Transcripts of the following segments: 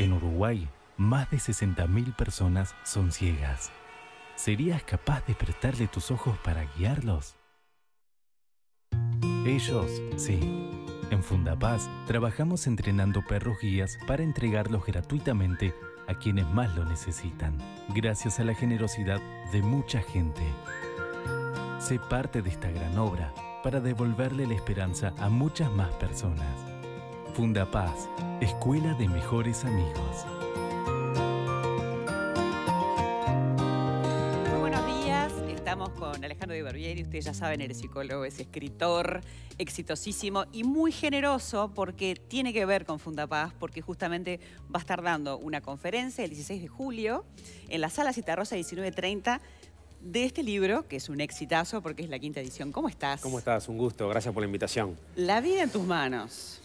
En Uruguay, más de 60.000 personas son ciegas. ¿Serías capaz de prestarle tus ojos para guiarlos? Ellos, sí. En Fundapaz trabajamos entrenando perros guías para entregarlos gratuitamente a quienes más lo necesitan, gracias a la generosidad de mucha gente. Sé parte de esta gran obra para devolverle la esperanza a muchas más personas. Fundapaz, Escuela de Mejores Amigos. Muy buenos días, estamos con Alejandro de Barbieri, ustedes ya saben, eres psicólogo, es escritor, exitosísimo y muy generoso porque tiene que ver con Fundapaz, porque justamente va a estar dando una conferencia el 16 de julio en la sala Citarrosa 1930 de este libro, que es un exitazo porque es la quinta edición. ¿Cómo estás? ¿Cómo estás? Un gusto, gracias por la invitación. La vida en tus manos.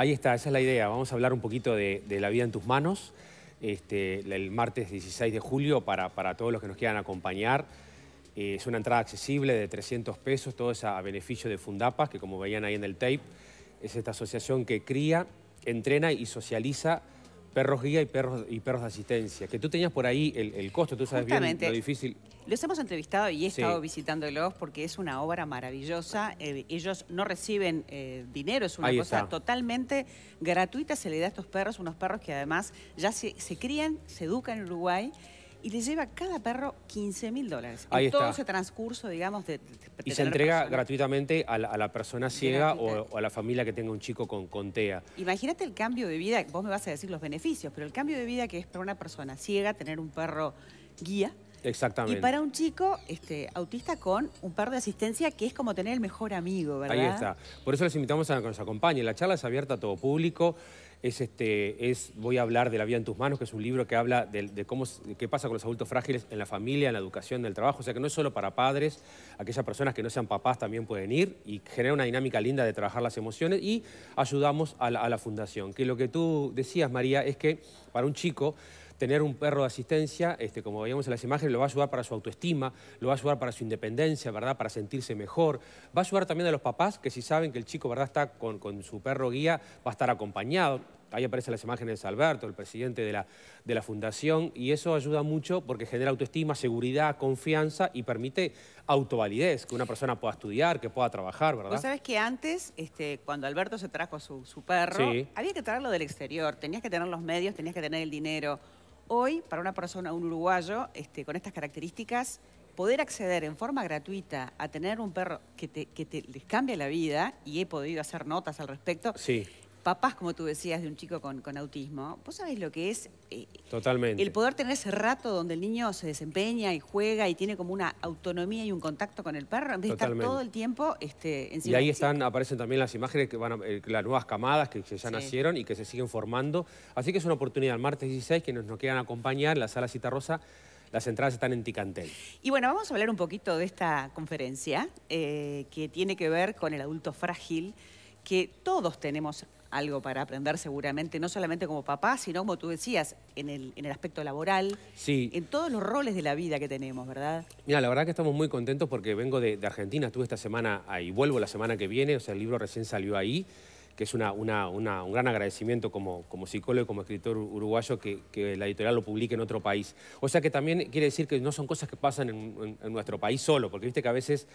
Ahí está, esa es la idea. Vamos a hablar un poquito de, la vida en tus manos. Este, el martes 16 de julio para, todos los que nos quieran acompañar. Eh, es una entrada accesible de 300 pesos, todo es a, beneficio de Fundapas, que como veían ahí en el tape, es esta asociación que cría, entrena y socializa perros guía y perros, y perros de asistencia, que tú tenías por ahí el, el costo, tú sabes bien lo difícil. Los hemos entrevistado y he estado visitándolos porque es una obra maravillosa. Eh, ellos no reciben eh, dinero, es una cosa totalmente gratuita. Se le da a estos perros, unos perros que además ya se, se crían, se educan en Uruguay y le lleva cada perro 15 mil dólares. Ahí todo ese transcurso, digamos, de... y se entrega gratuitamente a la, persona ciega o, a la familia que tenga un chico con, con TEA. Imagínate el cambio de vida, vos me vas a decir los beneficios, pero el cambio de vida que es para una persona ciega tener un perro guía. Exactamente. Y para un chico este, autista con un perro de asistencia que es como tener el mejor amigo, ¿verdad? Ahí está. Por eso les invitamos a que nos acompañen. La charla es abierta a todo público es, este, es Voy a hablar de la vida en tus manos, que es un libro que habla de, cómo, qué pasa con los adultos frágiles en la familia, en la educación, en el trabajo. O sea que no es solo para padres, aquellas personas que no sean papás también pueden ir y genera una dinámica linda de trabajar las emociones y ayudamos a la fundación. Que lo que tú decías, María, es que para un chico tener un perro de asistencia, este, como veíamos en las imágenes, lo va a ayudar para su autoestima, lo va a ayudar para su independencia, ¿verdad? Para sentirse mejor. Va a ayudar también a los papás, que si saben que el chico, ¿verdad? Está con, con su perro guía, va a estar acompañado. Ahí aparecen las imágenes de Alberto, el presidente de la, de la fundación, y eso ayuda mucho porque genera autoestima, seguridad, confianza y permite autovalidez, que una persona pueda estudiar, que pueda trabajar, ¿verdad? ¿Sabes sabés que antes, este, cuando Alberto se trajo su, su perro, había que traerlo del exterior, tenías que tener los medios, tenías que tener el dinero. Hoy, para una persona, un uruguayo, este, con estas características, poder acceder en forma gratuita a tener un perro que les cambia la vida, y he podido hacer notas al respecto, sí papás, como tú decías, de un chico con, autismo, vos sabés lo que es... Eh, Totalmente. El poder tener ese rato donde el niño se desempeña y juega y tiene como una autonomía y un contacto con el perro, en de estar todo el tiempo este, silencio. Y ahí están, aparecen también las imágenes, que van eh, las nuevas camadas que, ya nacieron y que se siguen formando. Así que es una oportunidad, el martes 16, que nos, nos quieran acompañar en la Sala Cita Rosa, las entradas están en Ticantel. Y bueno, vamos a hablar un poquito de esta conferencia eh, que tiene que ver con el adulto frágil, que todos tenemos algo para aprender seguramente, no solamente como papá, sino como tú decías, en el, en el aspecto laboral, sí. en todos los roles de la vida que tenemos, ¿verdad? Mira, la verdad que estamos muy contentos porque vengo de, Argentina, estuve esta semana ahí, vuelvo la semana que viene, o sea, el libro recién salió ahí, que es una, una, un gran agradecimiento como, como psicólogo como escritor uruguayo que, la editorial lo publique en otro país. O sea que también quiere decir que no son cosas que pasan en nuestro país solo, porque viste que a veces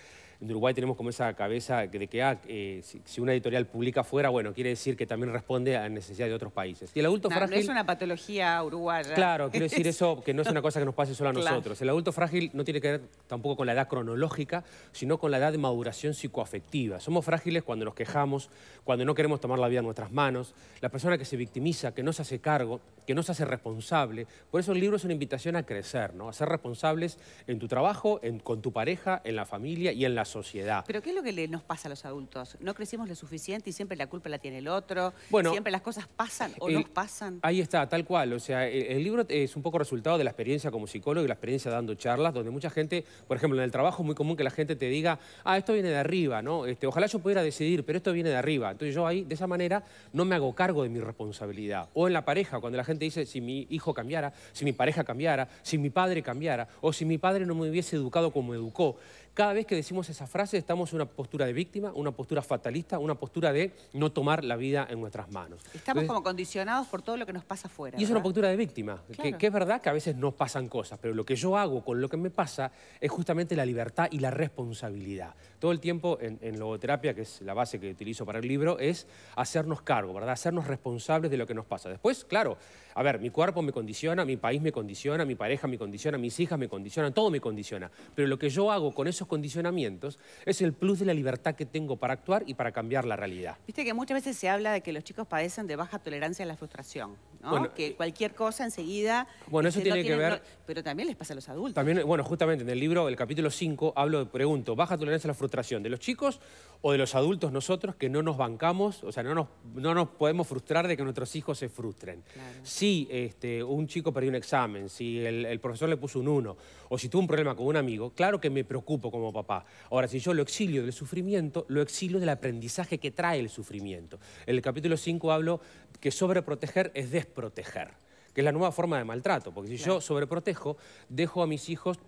en Uruguay tenemos como esa cabeza de que ah, eh, si, una editorial publica fuera, bueno, quiere decir que también responde a necesidades de otros países. Y el adulto frágil... es una patología uruguaya. Claro, quiero decir eso, que no es una cosa que nos pase solo a nosotros. El adulto frágil no tiene que ver tampoco con la edad cronológica, sino con la edad de maduración psicoafectiva. Somos frágiles cuando nos quejamos, cuando no queremos tomar la vida en nuestras manos. La persona que se victimiza, que no se hace cargo, que no se hace responsable. Por eso el libro es una invitación a crecer, ¿no? A ser responsables en tu trabajo, con tu pareja, en la familia y en la sociedad sociedad. Pero ¿qué es lo que nos pasa a los adultos? No crecimos lo suficiente y siempre la culpa la tiene el otro. Bueno, siempre las cosas pasan o no pasan. Ahí está, tal cual. O sea, el, libro es un poco resultado de la experiencia como psicólogo y la experiencia dando charlas, donde mucha gente, por ejemplo, en el trabajo es muy común que la gente te diga, ah, esto viene de arriba, ¿no? Este, ojalá yo pudiera decidir, pero esto viene de arriba. Entonces yo ahí, de esa manera, no me hago cargo de mi responsabilidad. O en la pareja, cuando la gente dice, si mi hijo cambiara, si mi pareja cambiara, si mi padre cambiara, o si mi padre no me hubiese educado como educó. Cada vez que decimos esa frase estamos en una postura de víctima, una postura fatalista, una postura de no tomar la vida en nuestras manos. Estamos como condicionados por todo lo que nos pasa afuera. Y es una postura de víctima, que, es verdad que a veces nos pasan cosas, pero lo que yo hago con lo que me pasa es justamente la libertad y la responsabilidad. Todo el tiempo en, en logoterapia, que es la base que utilizo para el libro, es hacernos cargo, ¿verdad? Hacernos responsables de lo que nos pasa. Después, claro, a ver, mi cuerpo me condiciona, mi país me condiciona, mi pareja me condiciona, mis hijas me condicionan, todo me condiciona. Pero lo que yo hago con eso condicionamientos es el plus de la libertad que tengo para actuar y para cambiar la realidad. Viste que muchas veces se habla de que los chicos padecen de baja tolerancia a la frustración, ¿no? que eh, cualquier cosa enseguida... Bueno, eso este, tiene que ver... pero también les pasa a los adultos. También, bueno, justamente en el libro, el capítulo 5, hablo, pregunto, baja tolerancia a la frustración de los chicos o de los adultos nosotros que no nos bancamos, o sea, no nos, no nos podemos frustrar de que nuestros hijos se frustren. Si este, un chico perdió un examen, si el, profesor le puso un uno, o si tuvo un problema con un amigo, claro que me preocupo como papá. Ahora, si yo lo exilio del sufrimiento, lo exilio del aprendizaje que trae el sufrimiento. En el capítulo 5 hablo que sobreproteger es desproteger que es la nueva forma de maltrato, porque si yo sobreprotejo, dejo a mis hijos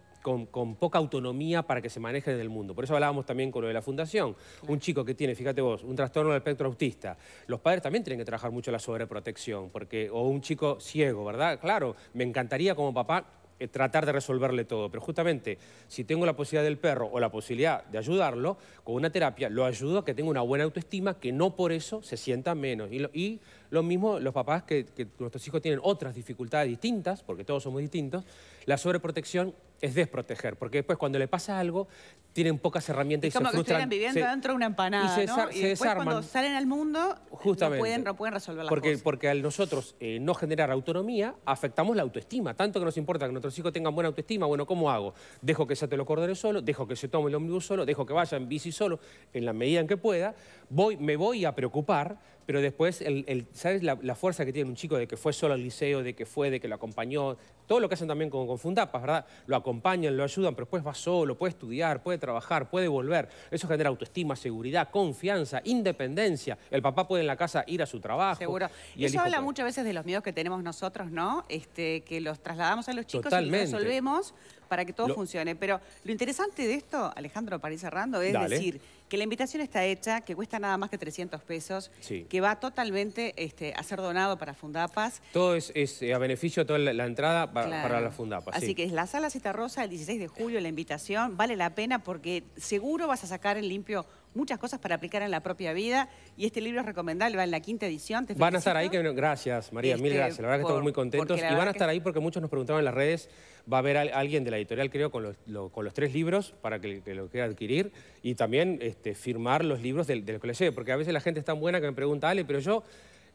con, poca autonomía para que se maneje en el mundo. Por eso hablábamos también con lo de la fundación. Un chico que tiene, fíjate vos, un trastorno del espectro autista. Los padres también tienen que trabajar mucho la sobreprotección, porque, o un chico ciego, ¿verdad? Claro, me encantaría como papá eh, tratar de resolverle todo. Pero justamente, si tengo la posibilidad del perro o la posibilidad de ayudarlo, con una terapia lo ayudo a que tenga una buena autoestima, que no por eso se sienta menos. Y lo, mismo los papás que, que, nuestros hijos tienen otras dificultades distintas, porque todos somos distintos, la sobreprotección es desproteger, porque después cuando le pasa algo, tienen pocas herramientas y se frustran. que estuvieran viviendo dentro de una empanada, y se, ¿no? y después cuando salen al mundo, Justamente, no, pueden, resolver las porque, cosas. Porque al nosotros eh, no generar autonomía, afectamos la autoestima. Tanto que nos importa que nuestros hijos tengan buena autoestima, bueno, ¿cómo hago? Dejo que se te lo cordone solo, dejo que se tome el ómnibus solo, dejo que vaya en bici solo, en la medida en que pueda. Voy, me voy a preocupar, pero después, el, ¿sabes la, fuerza que tiene un chico de que fue solo al liceo, de que fue, de que lo acompañó? Todo lo que hacen también con, Fundapas, ¿verdad? Lo acompañan, lo ayudan, pero después va solo, puede estudiar, puede trabajar, puede volver. Eso genera autoestima, seguridad, confianza, independencia. El papá puede en la casa ir a su trabajo. Seguro. Y Eso habla muchas veces de los miedos que tenemos nosotros, ¿no? Este, que los trasladamos a los chicos y los resolvemos para que todo funcione. Pero lo interesante de esto, Alejandro, para ir cerrando, es decir que la invitación está hecha, que cuesta nada más que 300 pesos, que va totalmente este, a ser donado para Fundapas. Todo es, eh, a beneficio, de toda la, entrada para, la Fundapas. Así que es la sala Cita Rosa, el 16 de julio, la invitación, vale la pena porque seguro vas a sacar el limpio muchas cosas para aplicar en la propia vida y este libro es recomendable, va en la quinta edición. van a estar ahí, gracias María, mil este, gracias, la verdad que estamos muy contentos y van a estar ahí porque muchos nos preguntaban en las redes, va a haber alguien de la editorial creo con los, con los tres libros para que, lo quiera adquirir y también este, firmar los libros del, del colegio, porque a veces la gente es tan buena que me pregunta, Ale, pero yo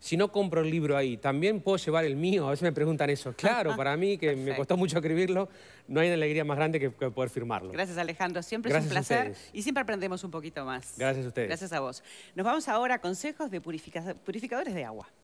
si no compro el libro ahí, ¿también puedo llevar el mío? A veces me preguntan eso. Claro, para mí, que me costó mucho escribirlo, no hay una alegría más grande que, poder firmarlo. Gracias, Alejandro. Siempre es un placer y siempre aprendemos un poquito más. Gracias a ustedes. Gracias a vos. Nos vamos ahora a consejos de purificadores de agua.